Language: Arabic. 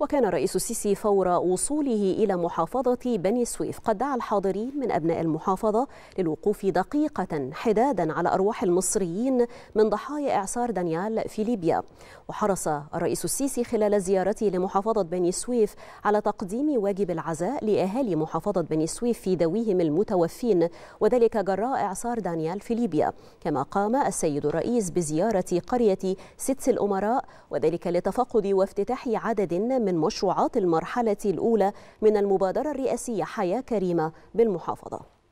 وكان الرئيس السيسي فور وصوله إلى محافظة بني سويف قد دعا الحاضرين من أبناء المحافظة للوقوف دقيقة حدادا على أرواح المصريين من ضحايا إعصار دانيال في ليبيا وحرص الرئيس السيسي خلال زيارته لمحافظة بني سويف على تقديم واجب العزاء لأهالي محافظة بني سويف في ذويهم المتوفين وذلك جراء إعصار دانيال في ليبيا كما قام السيد الرئيس بزيارة قرية ستس الأمراء وذلك لتفقد وافتتاح عدد من من مشروعات المرحلة الأولى من المبادرة الرئاسية حياة كريمة بالمحافظة